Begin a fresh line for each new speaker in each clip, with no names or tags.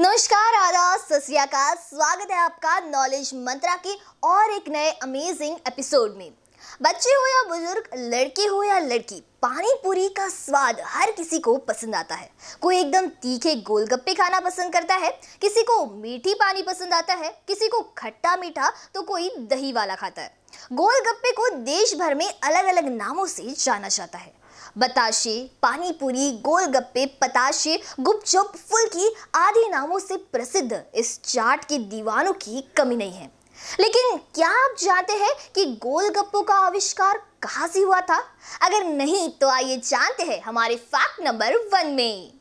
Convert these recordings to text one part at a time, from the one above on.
नमस्कार आदाब सत स्वागत है आपका नॉलेज मंत्रा के और एक नए अमेजिंग एपिसोड में बच्चे हो या बुजुर्ग लड़के हो या लड़की पानी पूरी का स्वाद हर किसी को पसंद आता है कोई एकदम तीखे गोलगप्पे खाना पसंद करता है किसी को मीठी पानी पसंद आता है किसी को खट्टा मीठा तो कोई दही वाला खाता है गोलगप्पे को देश भर में अलग अलग नामों से जाना जाता है बताशे पानीपुरी गोलगप्पे पताशे गुपचुप फुल्की आदि नामों से प्रसिद्ध इस चाट के दीवानों की कमी नहीं है लेकिन क्या आप जानते हैं कि गोलगप्पों का आविष्कार कहाँ से हुआ था अगर नहीं तो आइए जानते हैं हमारे फैक्ट नंबर वन में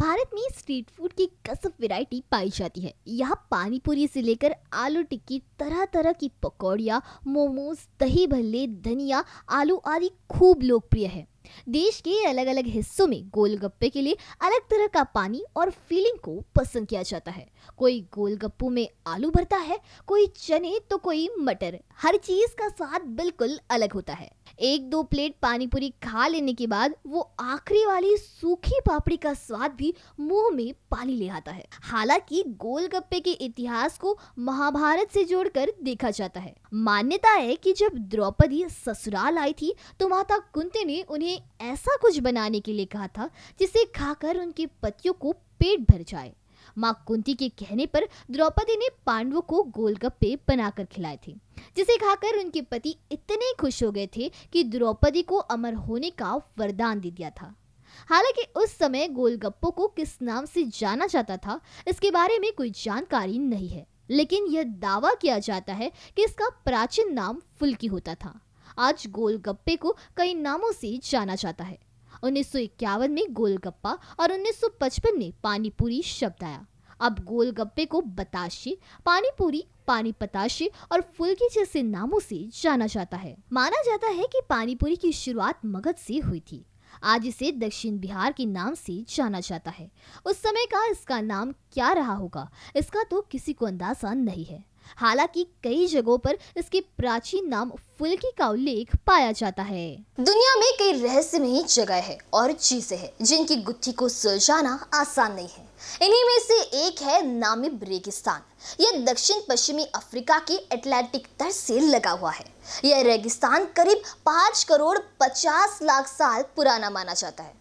भारत में स्ट्रीट फूड की कसब वैरायटी पाई जाती है यहाँ पानीपुरी से लेकर आलू टिक्की तरह तरह की पकौड़िया मोमोज दही भल्ले धनिया आलू आदि खूब लोकप्रिय है देश के अलग अलग हिस्सों में गोलगप्पे के लिए अलग तरह का पानी और फीलिंग को पसंद किया जाता है कोई गोलगप्पू में आलू भरता है कोई चने तो कोई मटर हर चीज का स्वाद बिल्कुल अलग होता है एक दो प्लेट पानी पूरी खा लेने के बाद वो आखिरी वाली सूखी पापड़ी का स्वाद भी मुंह में पानी ले आता है हालांकि गोलगप्पे के इतिहास को महाभारत से जोड़कर देखा जाता है मान्यता है कि जब द्रौपदी ससुराल आई थी तो माता कुंती ने उन्हें उन्हें ऐसा कुछ बनाने के लिए कहा था जिसे खाकर उनके पतियों को पेट भर जाए माँ कुंती के कहने पर द्रौपदी ने पांडवों को गोलगप्पे बनाकर खिलाए थे जिसे खाकर उनके पति इतने खुश हो गए थे कि द्रौपदी को अमर होने का वरदान दे दिया था हालांकि उस समय गोलगप्पों को किस नाम से जाना जाता था इसके बारे में कोई जानकारी नहीं है लेकिन यह दावा किया जाता है कि इसका प्राचीन नाम फुल्की होता था आज गोलगप्पे को कई नामों से जाना जाता है उन्नीस में गोलगप्पा और 1955 में पानीपुरी शब्द आया अब गोलगप्पे को बताशे पानीपुरी पानी पताशे और फुलकी जैसे नामों से जाना जाता है माना जाता है कि पानीपुरी की शुरुआत मगध से हुई थी आज इसे दक्षिण बिहार के नाम से जाना जाता है उस समय का इसका नाम क्या रहा होगा इसका तो किसी को अंदाजा नहीं है हालांकि कई जगहों पर इसके प्राचीन नाम फुल्की का उल्लेख पाया जाता है दुनिया में कई रहस्यमयी जगह है और चीजें हैं जिनकी गुत्थी को सुलझाना आसान नहीं है इन्हीं में से एक है नामी रेगिस्तान यह दक्षिण पश्चिमी अफ्रीका के एटलांटिक तट से लगा हुआ है यह रेगिस्तान करीब पाँच करोड़ पचास लाख साल पुराना माना जाता है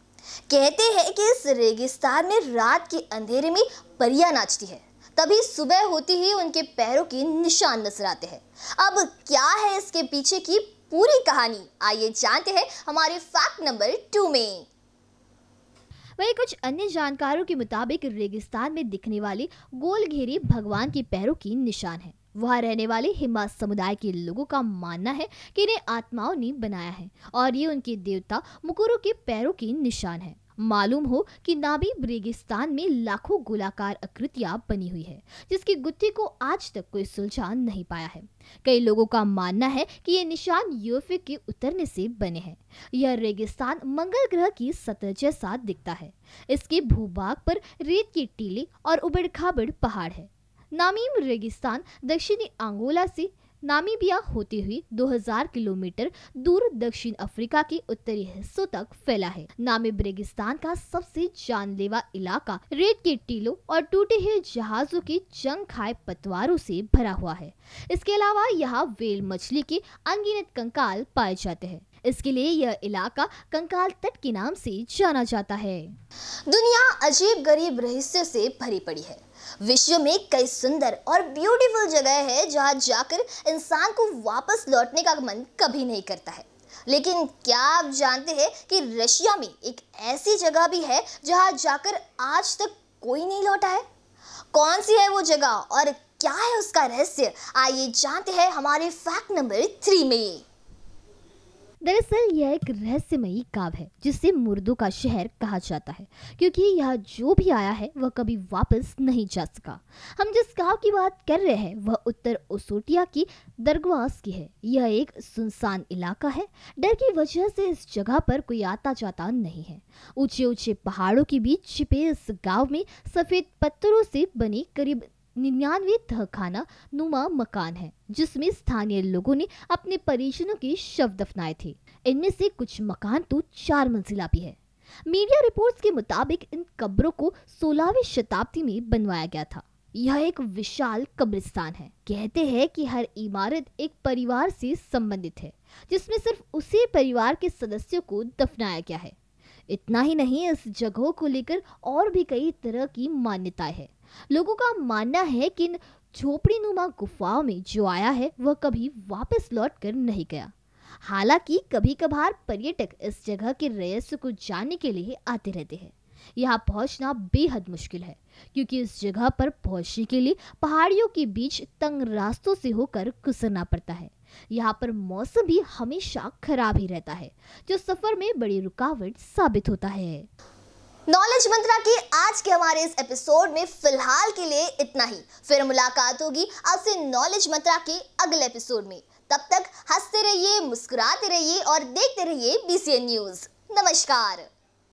कहते हैं कि इस रेगिस्तान में रात के अंधेरे में परियां नाचती है तभी सुबह होती ही उनके पैरों के निशान नजर आते हैं अब क्या है इसके पीछे की पूरी कहानी आइए जानते हैं हमारे फैक्ट नंबर टू में वहीं कुछ अन्य जानकारों के मुताबिक रेगिस्तान में दिखने वाली गोल घेरी भगवान के पैरों की निशान है वहाँ रहने वाले हिमा समुदाय के लोगों का मानना है कि इन्हें आत्माओं ने बनाया है और ये उनके देवता मुकुरों के पैरों की निशान है मालूम हो कि नाबी रेगिस्तान में लाखों गोलाकार आकृतियां बनी हुई है जिसकी गुत्थी को आज तक कोई सुलझा नहीं पाया है कई लोगों का मानना है कि ये निशान यूएफए के उतरने से बने हैं यह रेगिस्तान मंगल ग्रह की सतह जैसा दिखता है इसके भूभाग पर रेत की टीले और उबड़ खाबड़ पहाड़ है नामीम रेगिस्तान दक्षिणी अंगोला से नामीबिया होती हुई 2000 किलोमीटर दूर दक्षिण अफ्रीका के उत्तरी हिस्सों तक फैला है नामी ब्रेगिस्तान का सबसे जानलेवा इलाका रेत के टीलों और टूटे हुए जहाजों के जंग खाए पतवारों से भरा हुआ है इसके अलावा यहाँ वेल मछली के अनगिनत कंकाल पाए जाते हैं इसके लिए यह इलाका कंकाल तट के नाम से जाना जाता है दुनिया अजीब गरीब रहस्य से भरी पड़ी है विश्व में कई सुंदर और ब्यूटीफुल जगह है जहाँ जाकर इंसान को वापस लौटने का मन कभी नहीं करता है लेकिन क्या आप जानते हैं कि रशिया में एक ऐसी जगह भी है जहाँ जाकर आज तक कोई नहीं लौटा है कौन सी है वो जगह और क्या है उसका रहस्य आइए जानते हैं हमारे फैक्ट नंबर थ्री में दरअसल यह एक रहस्यमयी काव है जिसे मुर्दों का शहर कहा जाता है क्योंकि यह जो भी आया है वह कभी वापस नहीं जा सका हम जिस गांव की बात कर रहे हैं वह उत्तर ओसोटिया की दरगवास की है यह एक सुनसान इलाका है डर की वजह से इस जगह पर कोई आता जाता नहीं है ऊंचे ऊंचे पहाड़ों के बीच छिपे इस गाँव में सफ़ेद पत्थरों से बनी करीब निन्यानवे तहखाना नुमा मकान है जिसमें स्थानीय लोगों ने अपने परिजनों के शव दफनाए थे इनमें से कुछ मकान तो चार मंजिला भी है मीडिया रिपोर्ट्स के मुताबिक इन कब्रों को 16वीं शताब्दी में बनवाया गया था यह एक विशाल कब्रिस्तान है कहते हैं कि हर इमारत एक परिवार से संबंधित है जिसमें सिर्फ उसी परिवार के सदस्यों को दफनाया गया है इतना ही नहीं इस जगहों को लेकर और भी कई तरह की मान्यता है लोगों का मानना है कि झोपड़ी नुमा गुफाओं में जो आया है वह कभी वापस लौट कर नहीं गया हालांकि कभी कभार पर्यटक इस जगह के रहस्य को जानने के लिए आते रहते हैं यहाँ पहुंचना बेहद मुश्किल है क्योंकि इस जगह पर पहुंचने के लिए पहाड़ियों के बीच तंग रास्तों से होकर गुजरना पड़ता है यहाँ पर मौसम भी हमेशा खराब ही रहता है जो सफर में बड़ी रुकावट साबित होता है नॉलेज मंत्रा के आज के हमारे इस एपिसोड में फिलहाल के लिए इतना ही फिर मुलाकात होगी आपसे नॉलेज मंत्रा के अगले एपिसोड में तब तक हंसते रहिए मुस्कुराते रहिए और देखते रहिए बीसीएन न्यूज नमस्कार